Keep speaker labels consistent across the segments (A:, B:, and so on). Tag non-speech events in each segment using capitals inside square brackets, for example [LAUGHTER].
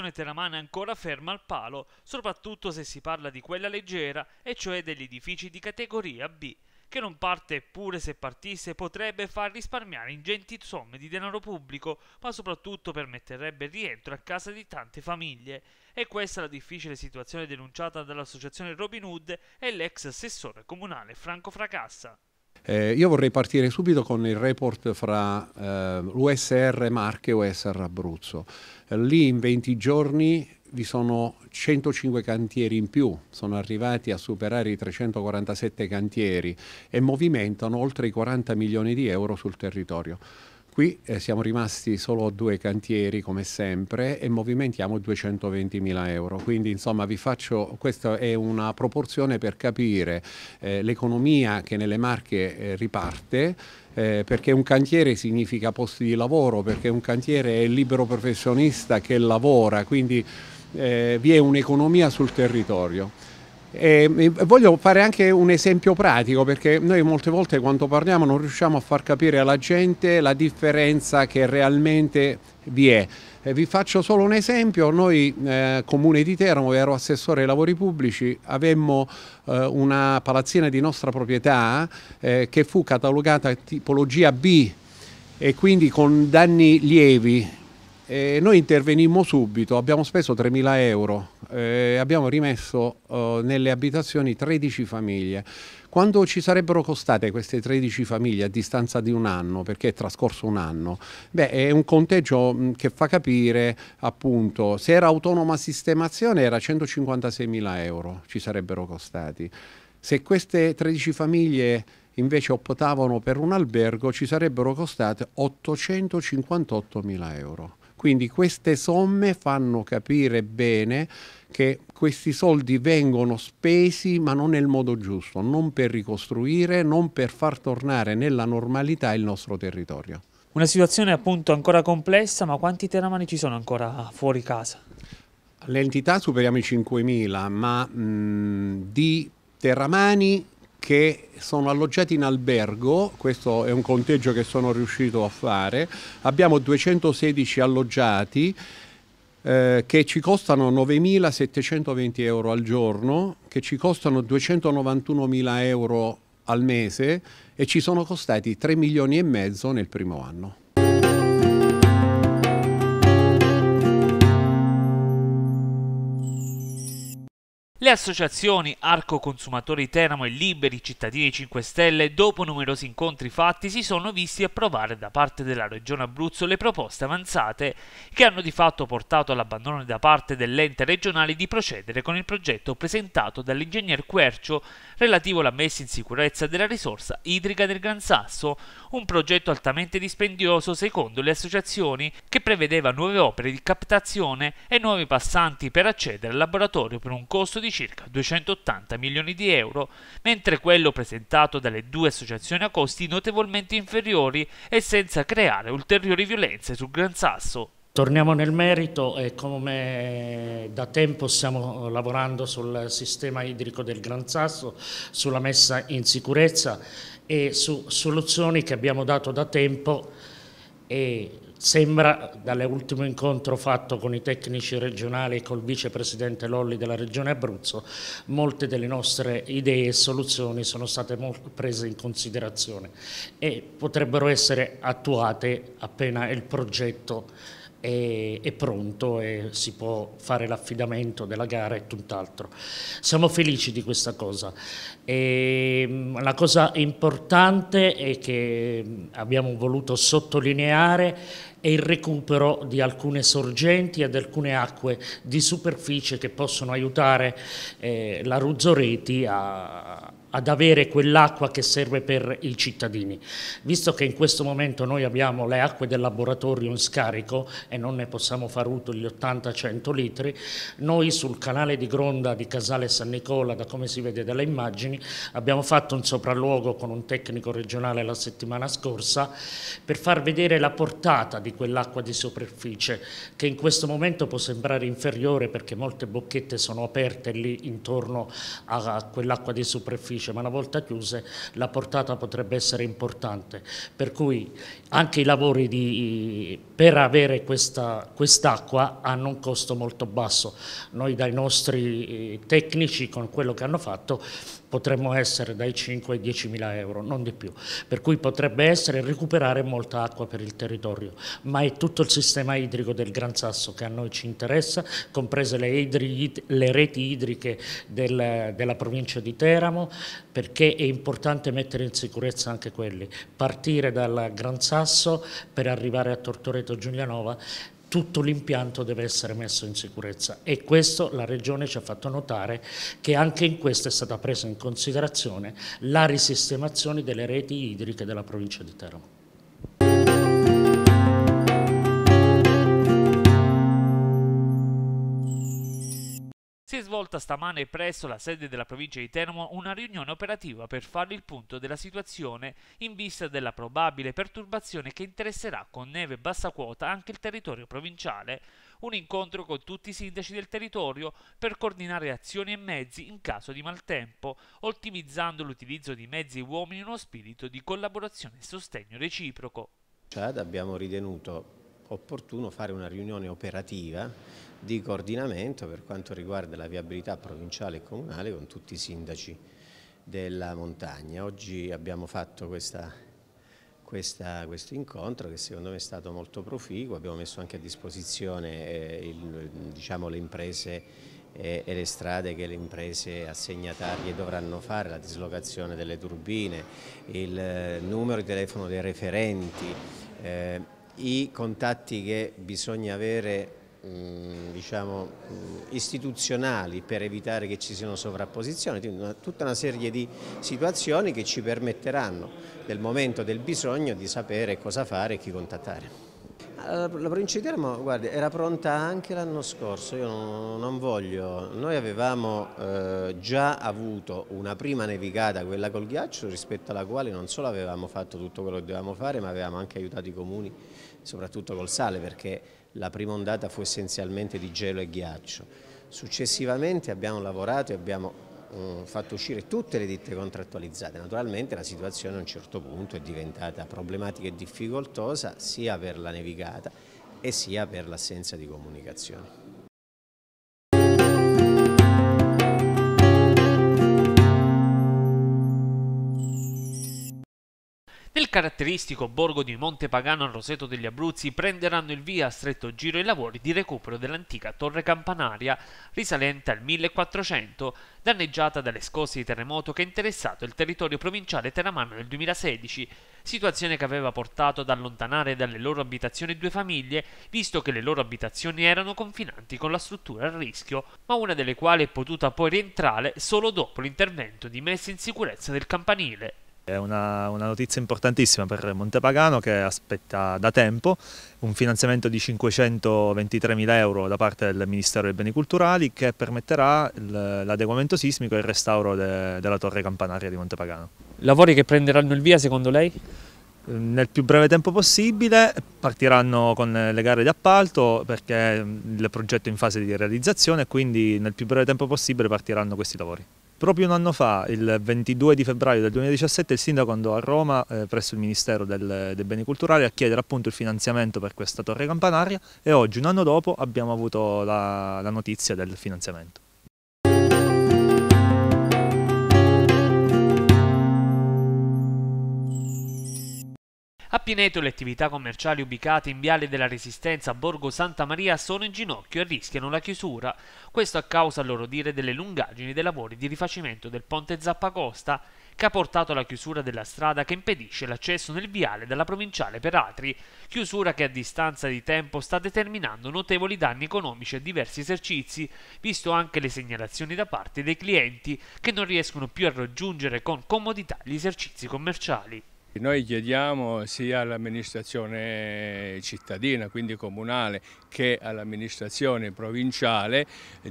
A: produzione teramana è ancora ferma al palo, soprattutto se si parla di quella leggera, e cioè degli edifici di categoria B, che non parte eppure se partisse potrebbe far risparmiare ingenti somme di denaro pubblico, ma soprattutto permetterebbe il rientro a casa di tante famiglie. E questa è la difficile situazione denunciata dall'associazione Robin Hood e l'ex assessore comunale Franco Fracassa.
B: Eh, io vorrei partire subito con il report fra eh, l'USR Marche e USR Abruzzo. Eh, lì in 20 giorni vi sono 105 cantieri in più, sono arrivati a superare i 347 cantieri e movimentano oltre i 40 milioni di euro sul territorio. Qui eh, siamo rimasti solo due cantieri come sempre e movimentiamo 220.000 euro, quindi insomma vi faccio, questa è una proporzione per capire eh, l'economia che nelle marche eh, riparte, eh, perché un cantiere significa posti di lavoro, perché un cantiere è il libero professionista che lavora, quindi eh, vi è un'economia sul territorio. Ehm, e voglio fare anche un esempio pratico perché noi molte volte quando parliamo non riusciamo a far capire alla gente la differenza che realmente vi è. E vi faccio solo un esempio, noi eh, comune di Teramo, ero assessore ai lavori pubblici, avemmo eh, una palazzina di nostra proprietà eh, che fu catalogata tipologia B e quindi con danni lievi e eh, noi intervenimmo subito, abbiamo speso 3.000 euro, eh, abbiamo rimesso eh, nelle abitazioni 13 famiglie. Quando ci sarebbero costate queste 13 famiglie a distanza di un anno, perché è trascorso un anno? Beh, è un conteggio mm, che fa capire appunto se era autonoma sistemazione era 156.000 euro ci sarebbero costati. Se queste 13 famiglie invece optavano per un albergo ci sarebbero costate 858.000 euro. Quindi queste somme fanno capire bene che questi soldi vengono spesi ma non nel modo giusto, non per ricostruire, non per far tornare nella normalità il nostro territorio.
A: Una situazione appunto ancora complessa, ma quanti teramani ci sono ancora fuori
B: casa? L'entità superiamo i 5.000, ma mh, di terramani che sono alloggiati in albergo, questo è un conteggio che sono riuscito a fare, abbiamo 216 alloggiati eh, che ci costano 9.720 euro al giorno, che ci costano 291.000 euro al mese e ci sono costati 3 milioni e mezzo nel primo anno.
A: Le associazioni Arco Consumatori Teramo e Liberi Cittadini 5 Stelle, dopo numerosi incontri fatti, si sono visti approvare da parte della Regione Abruzzo le proposte avanzate che hanno di fatto portato all'abbandono da parte dell'ente regionale di procedere con il progetto presentato dall'ingegner Quercio relativo alla messa in sicurezza della risorsa idrica del Gran Sasso, un progetto altamente dispendioso secondo le associazioni che prevedeva nuove opere di captazione e nuovi passanti per accedere al laboratorio per un costo di circa 280 milioni di euro, mentre quello presentato dalle due associazioni a costi notevolmente inferiori e senza creare ulteriori violenze sul Gran Sasso.
C: Torniamo nel merito e come da tempo stiamo lavorando sul sistema idrico del Gran Sasso, sulla messa in sicurezza e su soluzioni che abbiamo dato da tempo e Sembra, dall'ultimo incontro fatto con i tecnici regionali e col vicepresidente Lolli della Regione Abruzzo, molte delle nostre idee e soluzioni sono state prese in considerazione e potrebbero essere attuate appena il progetto è, è pronto e si può fare l'affidamento della gara e tutt'altro. Siamo felici di questa cosa. E, ehm, la cosa importante è che abbiamo voluto sottolineare è il recupero di alcune sorgenti ed alcune acque di superficie che possono aiutare eh, la Ruzzoreti a, ad avere quell'acqua che serve per i cittadini. Visto che in questo momento noi abbiamo le acque del laboratorio in scarico e non ne possiamo far uso gli 80-100 litri, noi sul canale di gronda di Casale San Nicola, da come si vede dalle immagini, abbiamo fatto un sopralluogo con un tecnico regionale la settimana scorsa per far vedere la portata di quell'acqua di superficie che in questo momento può sembrare inferiore perché molte bocchette sono aperte lì intorno a quell'acqua di superficie chiudice, ma una volta chiuse la portata potrebbe essere importante. Per cui anche i lavori di, per avere quest'acqua quest hanno un costo molto basso. Noi dai nostri eh, tecnici, con quello che hanno fatto, potremmo essere dai 5 ai 10 mila euro, non di più, per cui potrebbe essere recuperare molta acqua per il territorio, ma è tutto il sistema idrico del Gran Sasso che a noi ci interessa, comprese le, idri, le reti idriche del, della provincia di Teramo, perché è importante mettere in sicurezza anche quelli, partire dal Gran Sasso per arrivare a Tortoreto Giulianova tutto l'impianto deve essere messo in sicurezza e questo la Regione ci ha fatto notare che anche in questo è stata presa in considerazione la risistemazione delle reti idriche della provincia di Teramo.
A: Si è svolta stamane presso la sede della provincia di Teramo una riunione operativa per fare il punto della situazione in vista della probabile perturbazione che interesserà con neve bassa quota anche il territorio provinciale, un incontro con tutti i sindaci del territorio per coordinare azioni e mezzi in caso di maltempo, ottimizzando l'utilizzo di mezzi e uomini in uno spirito di collaborazione e sostegno reciproco.
D: Abbiamo ritenuto opportuno fare una riunione operativa di coordinamento per quanto riguarda la viabilità provinciale e comunale con tutti i sindaci della montagna. Oggi abbiamo fatto questa, questa, questo incontro che secondo me è stato molto proficuo, abbiamo messo anche a disposizione eh, il, diciamo, le imprese eh, e le strade che le imprese assegnatarie dovranno fare, la dislocazione delle turbine, il eh, numero di telefono dei referenti. Eh, i contatti che bisogna avere mm, diciamo, mm, istituzionali per evitare che ci siano sovrapposizioni, tutta una serie di situazioni che ci permetteranno nel momento del bisogno di sapere cosa fare e chi contattare. La provincia di Teramo guardi, era pronta anche l'anno scorso, io non, non voglio, noi avevamo eh, già avuto una prima nevicata, quella col ghiaccio, rispetto alla quale non solo avevamo fatto tutto quello che dovevamo fare, ma avevamo anche aiutato i comuni, soprattutto col sale, perché la prima ondata fu essenzialmente di gelo e ghiaccio. Successivamente abbiamo lavorato e abbiamo uh, fatto uscire tutte le ditte contrattualizzate. Naturalmente la situazione a un certo punto è diventata problematica e difficoltosa sia per la nevicata e sia per l'assenza di comunicazione.
A: Nel caratteristico borgo di Montepagano a Roseto degli Abruzzi prenderanno il via a stretto giro i lavori di recupero dell'antica torre campanaria risalente al 1400, danneggiata dalle scosse di terremoto che ha interessato il territorio provinciale teramano nel 2016, situazione che aveva portato ad allontanare dalle loro abitazioni due famiglie, visto che le loro abitazioni erano confinanti con la struttura a rischio, ma una delle quali è potuta poi rientrare solo dopo l'intervento di messa in sicurezza del campanile. È una, una, notizia importantissima per Montepagano che aspetta da tempo un finanziamento di 523 mila euro da parte del Ministero dei Beni Culturali che permetterà l'adeguamento sismico e il restauro de, della torre campanaria di Montepagano. Lavori che prenderanno il via secondo lei? Ehm, nel più breve tempo possibile, partiranno con le gare di appalto perché ehm, il progetto è in fase di realizzazione e quindi nel più breve tempo possibile partiranno questi lavori. Proprio un anno fa, il 22 di febbraio del 2017, il sindaco andò a Roma eh, presso il Ministero del, dei Beni Culturali a chiedere appunto il finanziamento per questa torre campanaria e oggi, un anno dopo, abbiamo avuto la, la notizia del finanziamento. A Pineto le attività commerciali ubicate in Viale della Resistenza a Borgo Santa Maria sono in ginocchio e rischiano la chiusura. Questo a causa, a loro dire, delle lungaggini dei lavori di rifacimento del ponte Zappacosta, che ha portato alla chiusura della strada che impedisce l'accesso nel viale dalla provinciale per Peratri, chiusura che a distanza di tempo sta determinando notevoli danni economici a diversi esercizi, visto anche le segnalazioni da parte dei clienti che non riescono più a raggiungere con comodità gli esercizi commerciali.
E: Noi chiediamo sia all'amministrazione cittadina, quindi comunale, che all'amministrazione provinciale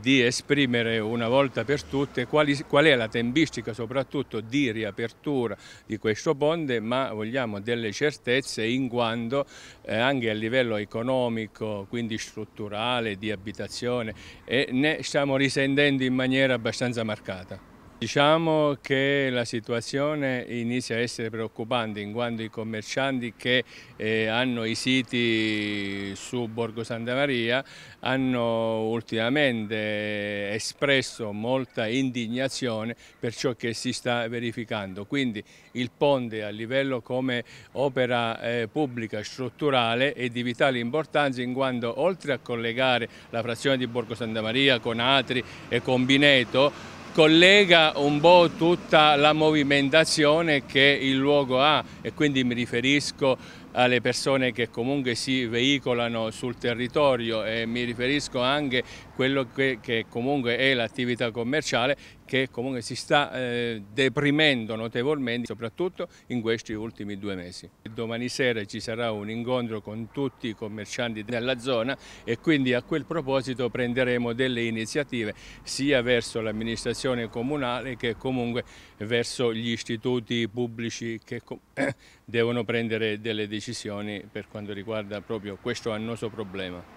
E: di esprimere una volta per tutte quali, qual è la tempistica soprattutto di riapertura di questo ponte, ma vogliamo delle certezze in quanto eh, anche a livello economico, quindi strutturale, di abitazione, eh, ne stiamo risentendo in maniera abbastanza marcata. Diciamo che la situazione inizia a essere preoccupante in quanto i commercianti che eh, hanno i siti su Borgo Santa Maria hanno ultimamente espresso molta indignazione per ciò che si sta verificando. Quindi il ponte a livello come opera eh, pubblica strutturale è di vitale importanza in quanto oltre a collegare la frazione di Borgo Santa Maria con Atri e con Bineto collega un po' tutta la movimentazione che il luogo ha e quindi mi riferisco alle persone che comunque si veicolano sul territorio e mi riferisco anche quello che, che comunque è l'attività commerciale che comunque si sta eh, deprimendo notevolmente, soprattutto in questi ultimi due mesi. Domani sera ci sarà un incontro con tutti i commercianti della zona e quindi a quel proposito prenderemo delle iniziative sia verso l'amministrazione comunale che comunque verso gli istituti pubblici che [COUGHS] devono prendere delle decisioni per quanto riguarda proprio questo annoso problema.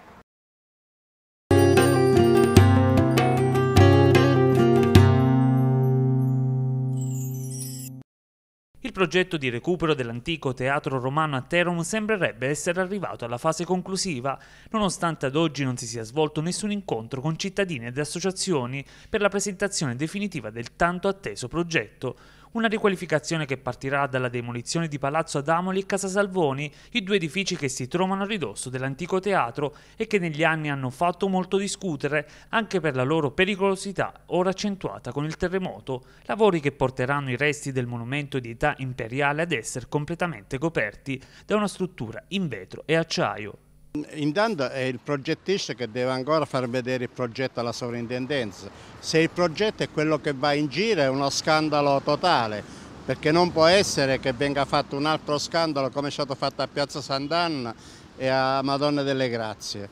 A: Il progetto di recupero dell'antico teatro romano a Teron sembrerebbe essere arrivato alla fase conclusiva, nonostante ad oggi non si sia svolto nessun incontro con cittadini ed associazioni per la presentazione definitiva del tanto atteso progetto una riqualificazione che partirà dalla demolizione di Palazzo Adamoli e Casa Salvoni, i due edifici che si trovano a ridosso dell'antico teatro e che negli anni hanno fatto molto discutere anche per la loro pericolosità ora accentuata con il terremoto, lavori che porteranno i resti del monumento di età imperiale ad essere completamente coperti da una
F: struttura in vetro e acciaio. Intanto è il progettista che deve ancora far vedere il progetto alla sovrintendenza. Se il progetto è quello che va in giro è uno scandalo totale, perché non può essere che venga fatto un altro scandalo come è stato fatto a Piazza Sant'Anna e a Madonna delle Grazie.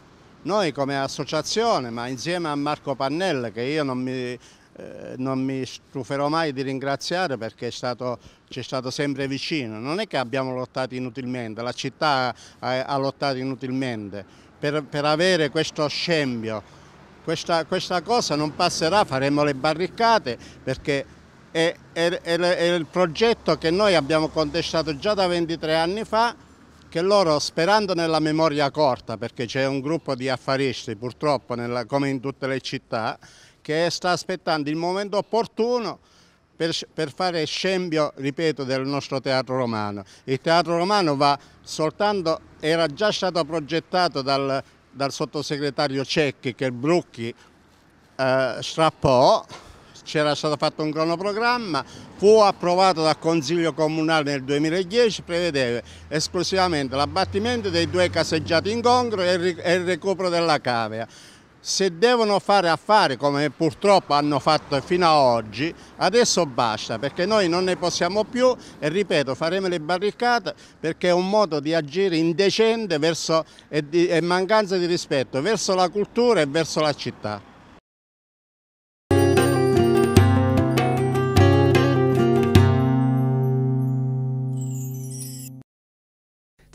F: Noi come associazione, ma insieme a Marco Pannella, che io non mi eh, non mi stuferò mai di ringraziare perché ci è stato sempre vicino. Non è che abbiamo lottato inutilmente, la città ha, ha lottato inutilmente per, per avere questo scempio. Questa, questa, cosa non passerà, faremo le barricate perché è, è, è, è, il progetto che noi abbiamo contestato già da 23 anni fa che loro sperando nella memoria corta, perché c'è un gruppo di affaristi purtroppo nella, come in tutte le città, che sta aspettando il momento opportuno per, per fare scempio, ripeto, del nostro teatro romano. Il teatro romano va soltanto, era già stato progettato dal, dal sottosegretario Cecchi che Brucchi eh, strappò, c'era stato fatto un cronoprogramma, fu approvato dal Consiglio Comunale nel 2010, prevedeva esclusivamente l'abbattimento dei due caseggiati in incongrui e il recupero della cavea se devono fare affari come purtroppo hanno fatto fino ad oggi, adesso basta perché noi non ne possiamo più e ripeto faremo le barricate perché è un modo di agire indecente verso, e, di, e mancanza di rispetto verso la cultura e verso la città.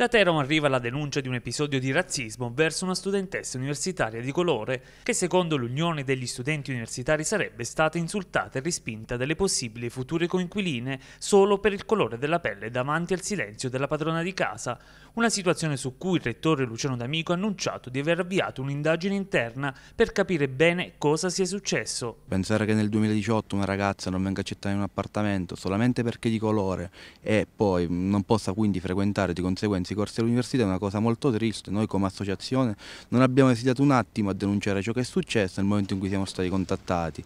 A: Da Teramo arriva la denuncia di un episodio di razzismo verso una studentessa universitaria di colore che secondo l'Unione degli studenti universitari sarebbe stata insultata e rispinta dalle possibili future coinquiline solo per il colore della pelle davanti al silenzio della padrona di casa, una situazione su cui il rettore Luciano D'Amico ha annunciato di aver avviato un'indagine interna per capire bene cosa sia successo.
G: Pensare che nel 2018 una ragazza non venga accettata in un appartamento solamente perché di colore e poi non possa quindi frequentare di conseguenza corsi all'università è una cosa molto triste, noi come associazione non abbiamo esitato un attimo a denunciare ciò che è successo nel momento in cui siamo stati contattati,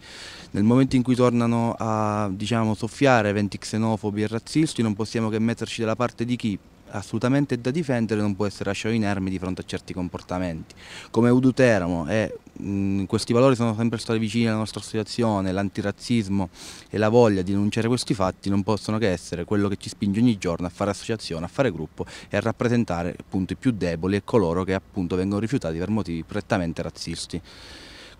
G: nel momento in cui tornano a diciamo, soffiare eventi xenofobi e razzisti non possiamo che metterci dalla parte di chi assolutamente da difendere non può essere lasciato inerme di fronte a certi comportamenti. Come Uduteramo, e, eh, mh, questi valori sono sempre stati vicini alla nostra associazione, l'antirazzismo e la voglia di denunciare questi fatti non possono che essere quello che ci spinge ogni giorno a fare associazione, a fare gruppo e a rappresentare appunto, i più deboli e coloro che appunto vengono rifiutati per motivi prettamente razzisti.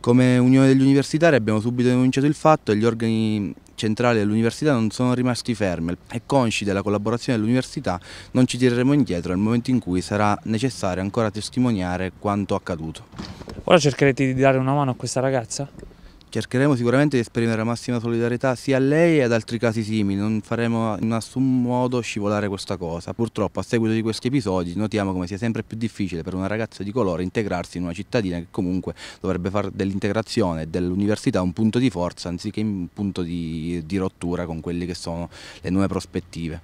G: Come Unione degli Universitari abbiamo subito denunciato il fatto e gli organi centrale dell'università non sono rimasti fermi e consci della collaborazione dell'università non ci tireremo indietro nel momento in cui sarà necessario ancora testimoniare quanto accaduto. Ora cercherete di dare una mano a questa ragazza? Cercheremo sicuramente di esprimere la massima solidarietà sia a lei che ad altri casi simili, non faremo in nessun modo scivolare questa cosa. Purtroppo a seguito di questi episodi notiamo come sia sempre più difficile per una ragazza di colore integrarsi in una cittadina che comunque dovrebbe fare dell'integrazione e dell'università un punto di forza anziché un punto di, di rottura con quelle che sono le nuove prospettive.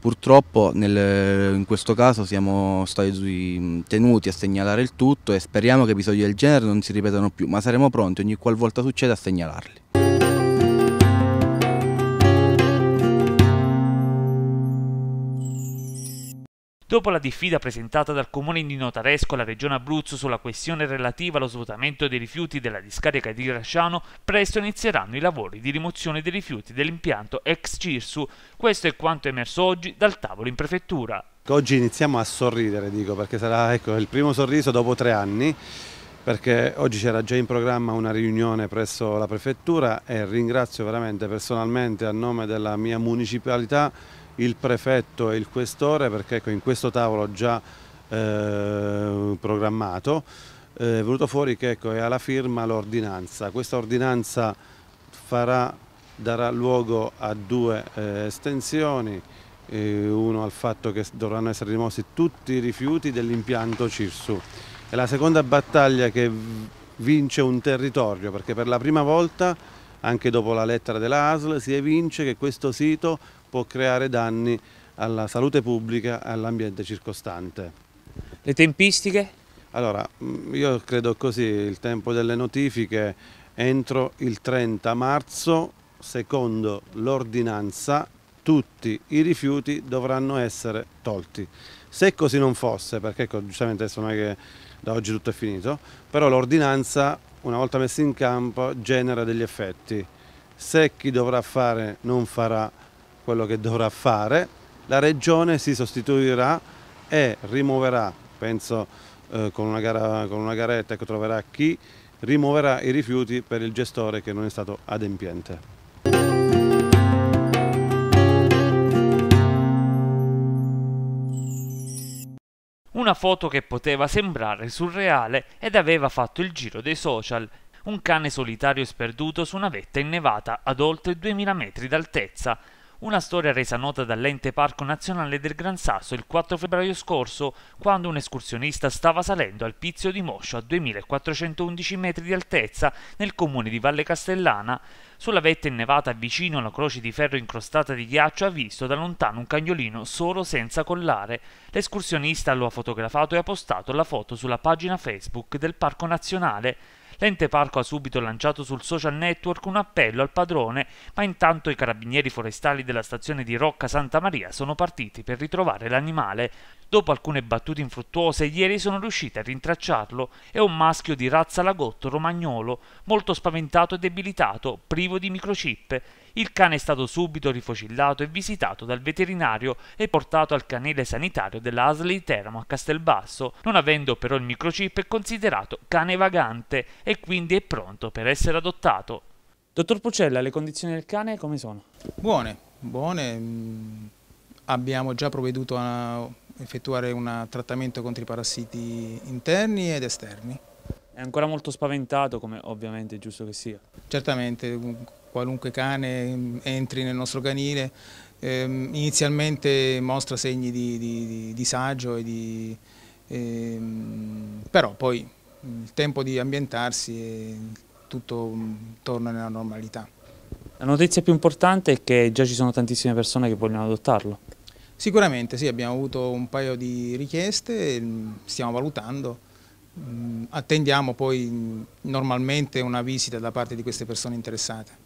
G: Purtroppo nel, in questo caso siamo stati tenuti a segnalare il tutto e speriamo che episodi del genere non si ripetano più, ma saremo pronti ogni qualvolta succede a segnalarli.
A: Dopo la diffida presentata dal comune di Notaresco alla regione Abruzzo sulla questione relativa allo svuotamento dei rifiuti della discarica di Grasciano, presto inizieranno i lavori di rimozione dei rifiuti dell'impianto ex Cirsu. Questo è quanto è emerso oggi dal tavolo in prefettura.
H: Oggi iniziamo a sorridere, dico, perché sarà ecco, il primo sorriso dopo tre anni perché oggi c'era già in programma una riunione presso la prefettura e ringrazio veramente personalmente a nome della mia municipalità il prefetto e il questore perché ecco, in questo tavolo già eh, programmato eh, è venuto fuori che ecco, è alla firma l'ordinanza. Questa ordinanza farà, darà luogo a due eh, estensioni, uno al fatto che dovranno essere rimossi tutti i rifiuti dell'impianto Cirsu. È la seconda battaglia che vince un territorio perché per la prima volta anche dopo la lettera dell'ASL si evince che questo sito può creare danni alla salute pubblica e all'ambiente circostante. Le tempistiche? Allora, mm, io credo così, il tempo delle notifiche entro il 30 marzo, secondo l'ordinanza, tutti i rifiuti dovranno essere tolti. Se così non fosse, perché ecco, giustamente adesso non è che da oggi tutto è finito, però l'ordinanza una volta messa in campo genera degli effetti. Se chi dovrà fare non farà quello che dovrà fare, la regione si sostituirà e rimuoverà, penso eh, con, una gara, con una garetta che troverà chi rimuoverà i rifiuti per il gestore che non è stato adempiente.
A: Una foto che poteva sembrare surreale ed aveva fatto il giro dei social. Un cane solitario sperduto su una vetta innevata ad oltre 2000 metri d'altezza, una storia resa nota dall'ente Parco Nazionale del Gran Sasso il 4 febbraio scorso, quando un escursionista stava salendo al Pizio di Moscio a 2411 metri di altezza nel comune di Valle Castellana. Sulla vetta innevata vicino alla croce di ferro incrostata di ghiaccio ha visto da lontano un cagnolino solo senza collare. L'escursionista lo ha fotografato e ha postato la foto sulla pagina Facebook del Parco Nazionale. L'ente parco ha subito lanciato sul social network un appello al padrone, ma intanto i carabinieri forestali della stazione di Rocca Santa Maria sono partiti per ritrovare l'animale. Dopo alcune battute infruttuose, ieri sono riusciti a rintracciarlo. È un maschio di razza lagotto romagnolo, molto spaventato e debilitato, privo di microchip. Il cane è stato subito rifocillato e visitato dal veterinario e portato al canile sanitario della Asley Teramo a Castelbasso, non avendo però il microchip è considerato cane vagante e quindi è pronto per essere adottato. Dottor Pucella, le condizioni del cane come sono? Buone,
H: buone. Mm, abbiamo già provveduto a effettuare un trattamento contro i parassiti interni ed esterni. È ancora molto spaventato, come ovviamente è giusto che sia. Certamente, qualunque cane mm, entri nel nostro canile ehm, inizialmente mostra segni di, di, di disagio, di, ehm, però poi mm, il tempo di ambientarsi e tutto mm, torna nella normalità.
A: La notizia più importante è che già ci sono tantissime persone che vogliono adottarlo.
H: Sicuramente sì, abbiamo avuto un paio di richieste, stiamo valutando, attendiamo poi normalmente una visita da parte di queste persone interessate.